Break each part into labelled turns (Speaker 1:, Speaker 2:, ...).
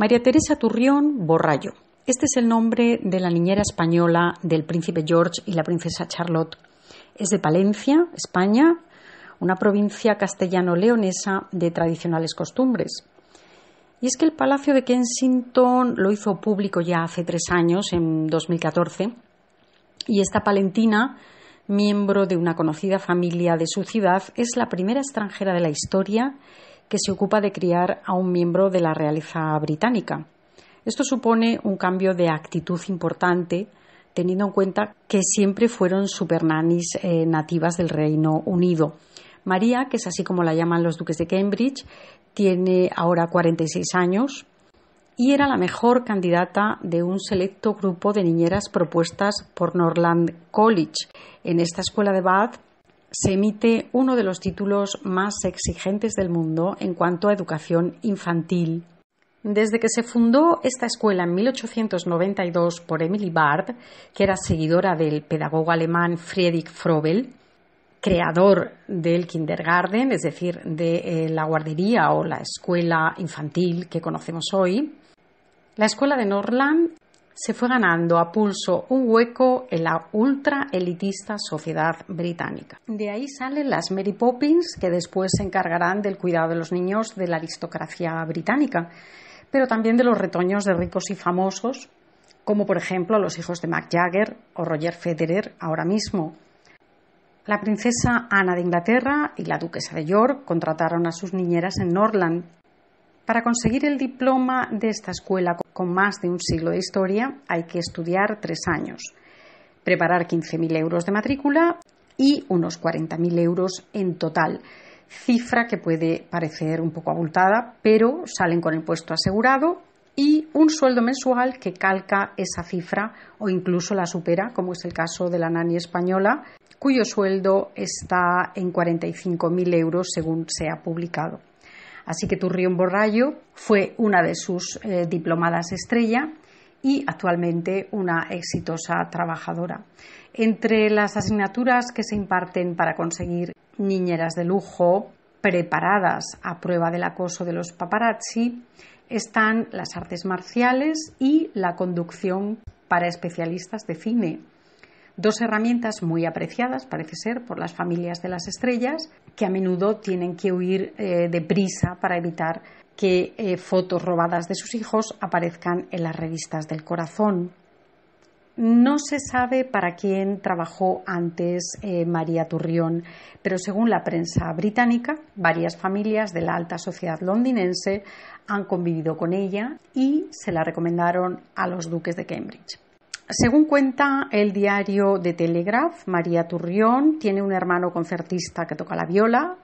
Speaker 1: María Teresa Turrión Borrayo. Este es el nombre de la niñera española del príncipe George y la princesa Charlotte. Es de Palencia, España, una provincia castellano-leonesa de tradicionales costumbres. Y es que el Palacio de Kensington lo hizo público ya hace tres años, en 2014, y esta palentina, miembro de una conocida familia de su ciudad, es la primera extranjera de la historia que se ocupa de criar a un miembro de la realeza británica. Esto supone un cambio de actitud importante, teniendo en cuenta que siempre fueron supernanis eh, nativas del Reino Unido. María, que es así como la llaman los duques de Cambridge, tiene ahora 46 años y era la mejor candidata de un selecto grupo de niñeras propuestas por Norland College. En esta escuela de Bath se emite uno de los títulos más exigentes del mundo en cuanto a educación infantil. Desde que se fundó esta escuela en 1892 por Emily Bard, que era seguidora del pedagogo alemán Friedrich Froebel, creador del kindergarten, es decir, de eh, la guardería o la escuela infantil que conocemos hoy, la escuela de Norland se fue ganando a pulso un hueco en la ultra elitista sociedad británica. De ahí salen las Mary Poppins, que después se encargarán del cuidado de los niños de la aristocracia británica, pero también de los retoños de ricos y famosos, como por ejemplo los hijos de Mac Jagger o Roger Federer ahora mismo. La princesa Ana de Inglaterra y la duquesa de York contrataron a sus niñeras en Norland para conseguir el diploma de esta escuela con más de un siglo de historia hay que estudiar tres años, preparar 15.000 euros de matrícula y unos 40.000 euros en total. Cifra que puede parecer un poco abultada, pero salen con el puesto asegurado y un sueldo mensual que calca esa cifra o incluso la supera, como es el caso de la nani española, cuyo sueldo está en 45.000 euros según se ha publicado. Así que Turrión Borrayo fue una de sus eh, diplomadas estrella y actualmente una exitosa trabajadora. Entre las asignaturas que se imparten para conseguir niñeras de lujo preparadas a prueba del acoso de los paparazzi están las artes marciales y la conducción para especialistas de cine. Dos herramientas muy apreciadas, parece ser, por las familias de las estrellas, que a menudo tienen que huir de eh, deprisa para evitar que eh, fotos robadas de sus hijos aparezcan en las revistas del corazón. No se sabe para quién trabajó antes eh, María Turrión, pero según la prensa británica, varias familias de la alta sociedad londinense han convivido con ella y se la recomendaron a los duques de Cambridge. Según cuenta el diario de Telegraph, María Turrión tiene un hermano concertista que toca la viola,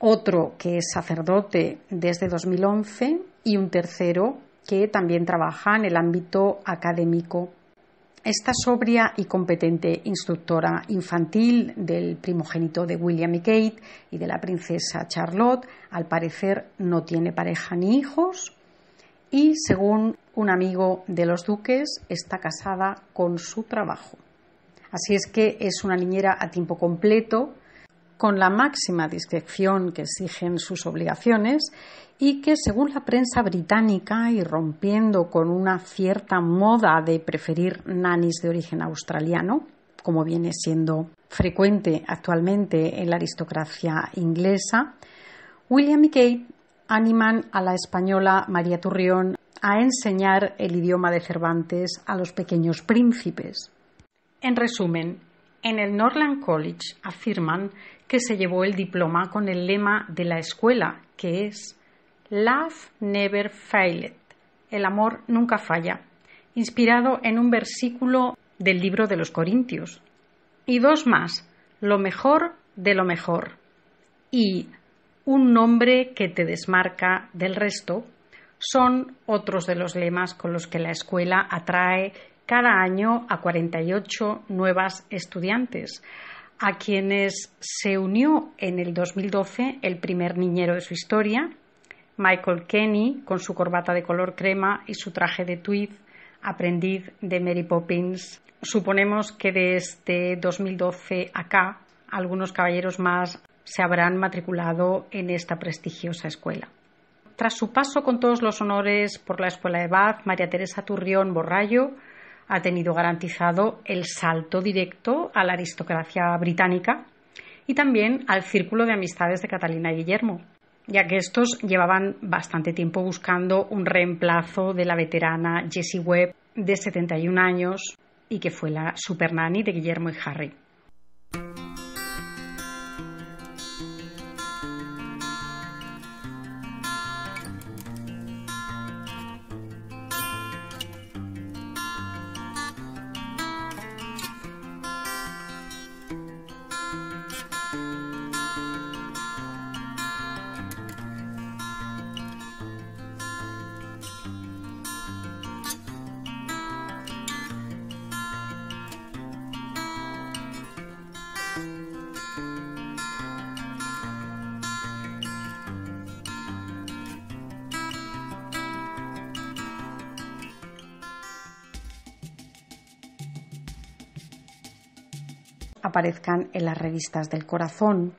Speaker 1: otro que es sacerdote desde 2011 y un tercero que también trabaja en el ámbito académico. Esta sobria y competente instructora infantil del primogénito de William y Kate y de la princesa Charlotte, al parecer no tiene pareja ni hijos y según un amigo de los duques está casada con su trabajo. Así es que es una niñera a tiempo completo, con la máxima discreción que exigen sus obligaciones y que, según la prensa británica y rompiendo con una cierta moda de preferir nanis de origen australiano, como viene siendo frecuente actualmente en la aristocracia inglesa, William y Kate animan a la española María Turrión a enseñar el idioma de Cervantes a los pequeños príncipes. En resumen, en el Norland College afirman que se llevó el diploma con el lema de la escuela, que es Love never faileth», el amor nunca falla, inspirado en un versículo del libro de los Corintios. Y dos más, lo mejor de lo mejor. Y un nombre que te desmarca del resto, son otros de los lemas con los que la escuela atrae cada año a 48 nuevas estudiantes, a quienes se unió en el 2012 el primer niñero de su historia, Michael Kenny, con su corbata de color crema y su traje de tweed, aprendiz de Mary Poppins. Suponemos que desde 2012 este acá algunos caballeros más se habrán matriculado en esta prestigiosa escuela. Tras su paso con todos los honores por la Escuela de Bath, María Teresa Turrión Borrayo ha tenido garantizado el salto directo a la aristocracia británica y también al círculo de amistades de Catalina y Guillermo, ya que estos llevaban bastante tiempo buscando un reemplazo de la veterana Jessie Webb de 71 años y que fue la supernanny de Guillermo y Harry. aparezcan en las revistas del corazón.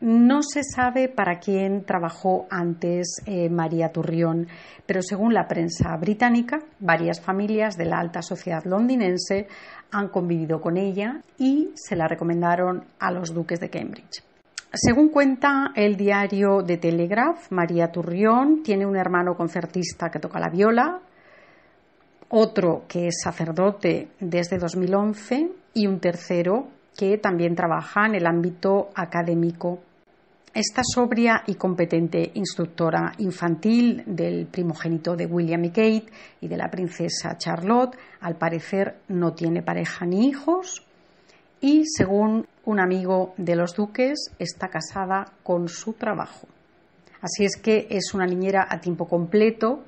Speaker 1: No se sabe para quién trabajó antes eh, María Turrión, pero según la prensa británica, varias familias de la alta sociedad londinense han convivido con ella y se la recomendaron a los duques de Cambridge. Según cuenta el diario The Telegraph, María Turrión tiene un hermano concertista que toca la viola, otro que es sacerdote desde 2011 y un tercero que también trabaja en el ámbito académico. Esta sobria y competente instructora infantil del primogénito de William y Kate y de la princesa Charlotte, al parecer no tiene pareja ni hijos y, según un amigo de los duques, está casada con su trabajo. Así es que es una niñera a tiempo completo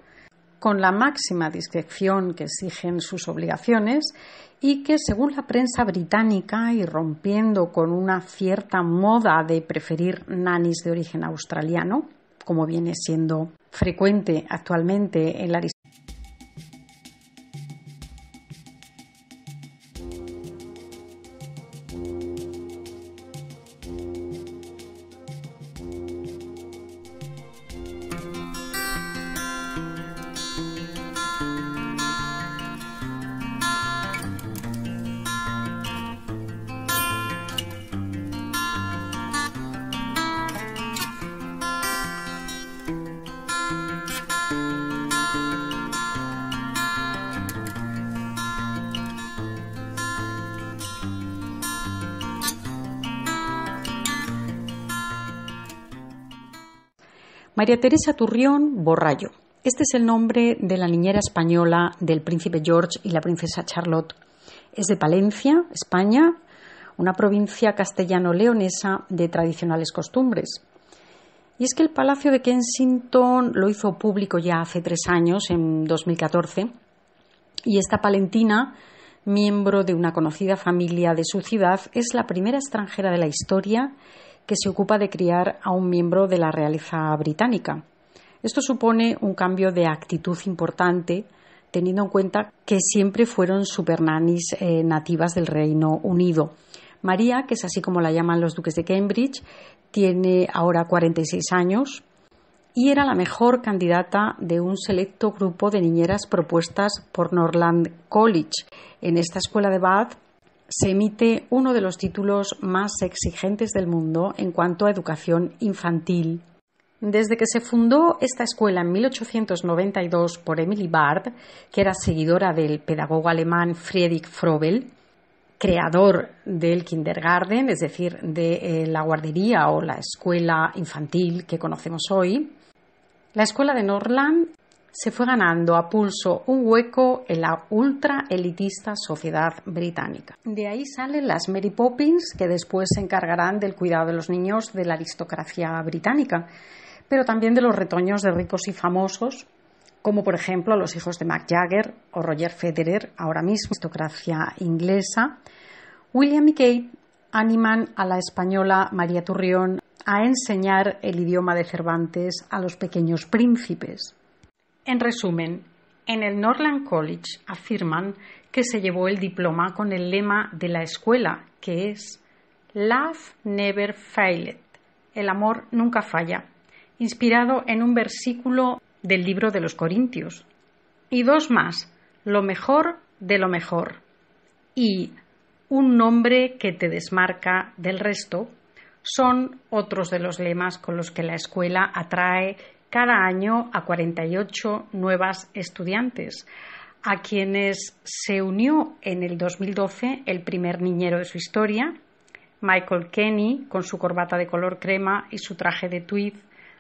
Speaker 1: con la máxima discreción que exigen sus obligaciones y que, según la prensa británica y rompiendo con una cierta moda de preferir nanis de origen australiano, como viene siendo frecuente actualmente en la María Teresa Turrión Borrayo. Este es el nombre de la niñera española del príncipe George y la princesa Charlotte. Es de Palencia, España, una provincia castellano-leonesa de tradicionales costumbres. Y es que el Palacio de Kensington lo hizo público ya hace tres años, en 2014, y esta palentina, miembro de una conocida familia de su ciudad, es la primera extranjera de la historia que se ocupa de criar a un miembro de la realeza británica. Esto supone un cambio de actitud importante, teniendo en cuenta que siempre fueron supernanis eh, nativas del Reino Unido. María, que es así como la llaman los duques de Cambridge, tiene ahora 46 años y era la mejor candidata de un selecto grupo de niñeras propuestas por Norland College. En esta escuela de Bath se emite uno de los títulos más exigentes del mundo en cuanto a educación infantil. Desde que se fundó esta escuela en 1892 por Emily Bard, que era seguidora del pedagogo alemán Friedrich Froebel, creador del kindergarten, es decir, de eh, la guardería o la escuela infantil que conocemos hoy, la escuela de Norland se fue ganando a pulso un hueco en la ultra elitista sociedad británica. De ahí salen las Mary Poppins, que después se encargarán del cuidado de los niños de la aristocracia británica, pero también de los retoños de ricos y famosos, como por ejemplo los hijos de Mac Jagger o Roger Federer, ahora mismo aristocracia inglesa. William y Kate animan a la española María Turrión a enseñar el idioma de Cervantes a los pequeños príncipes. En resumen, en el Norland College afirman que se llevó el diploma con el lema de la escuela, que es Love Never faileth, el amor nunca falla, inspirado en un versículo del libro de los Corintios. Y dos más, lo mejor de lo mejor. Y un nombre que te desmarca del resto son otros de los lemas con los que la escuela atrae cada año a 48 nuevas estudiantes, a quienes se unió en el 2012 el primer niñero de su historia, Michael Kenny, con su corbata de color crema y su traje de tweed,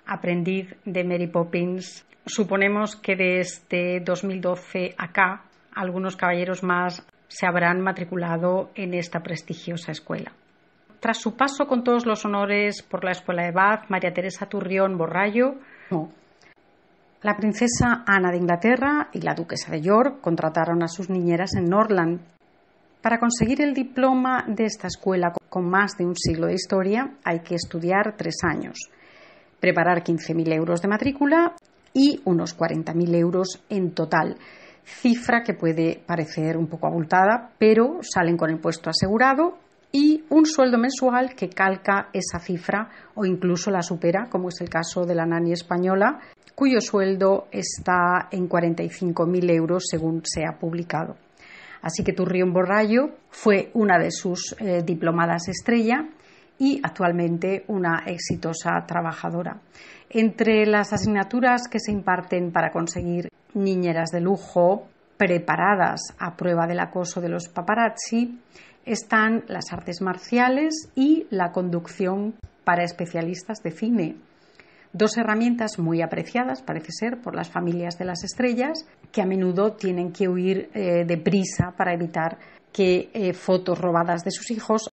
Speaker 1: aprendiz de Mary Poppins. Suponemos que desde 2012 este acá algunos caballeros más se habrán matriculado en esta prestigiosa escuela. Tras su paso con todos los honores por la Escuela de Bath, María Teresa Turrión Borrallo, la princesa Ana de Inglaterra y la duquesa de York contrataron a sus niñeras en Norland. Para conseguir el diploma de esta escuela con más de un siglo de historia hay que estudiar tres años, preparar 15.000 euros de matrícula y unos 40.000 euros en total, cifra que puede parecer un poco abultada, pero salen con el puesto asegurado y un sueldo mensual que calca esa cifra o incluso la supera, como es el caso de la nani española, cuyo sueldo está en 45.000 euros según se ha publicado. Así que Turrión Borrayo fue una de sus eh, diplomadas estrella y actualmente una exitosa trabajadora. Entre las asignaturas que se imparten para conseguir niñeras de lujo preparadas a prueba del acoso de los paparazzi están las artes marciales y la conducción para especialistas de cine. Dos herramientas muy apreciadas, parece ser, por las familias de las estrellas, que a menudo tienen que huir de eh, deprisa para evitar que eh, fotos robadas de sus hijos